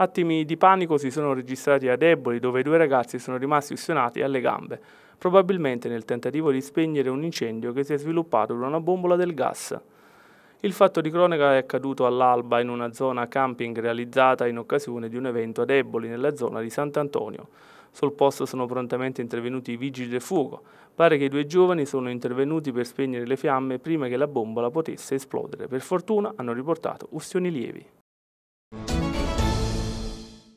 Attimi di panico si sono registrati a Deboli dove i due ragazzi sono rimasti ustionati alle gambe, probabilmente nel tentativo di spegnere un incendio che si è sviluppato da una bombola del gas. Il fatto di cronaca è accaduto all'alba in una zona camping realizzata in occasione di un evento a Deboli nella zona di Sant'Antonio. Sul posto sono prontamente intervenuti i vigili del fuoco. Pare che i due giovani sono intervenuti per spegnere le fiamme prima che la bombola potesse esplodere. Per fortuna hanno riportato ustioni lievi.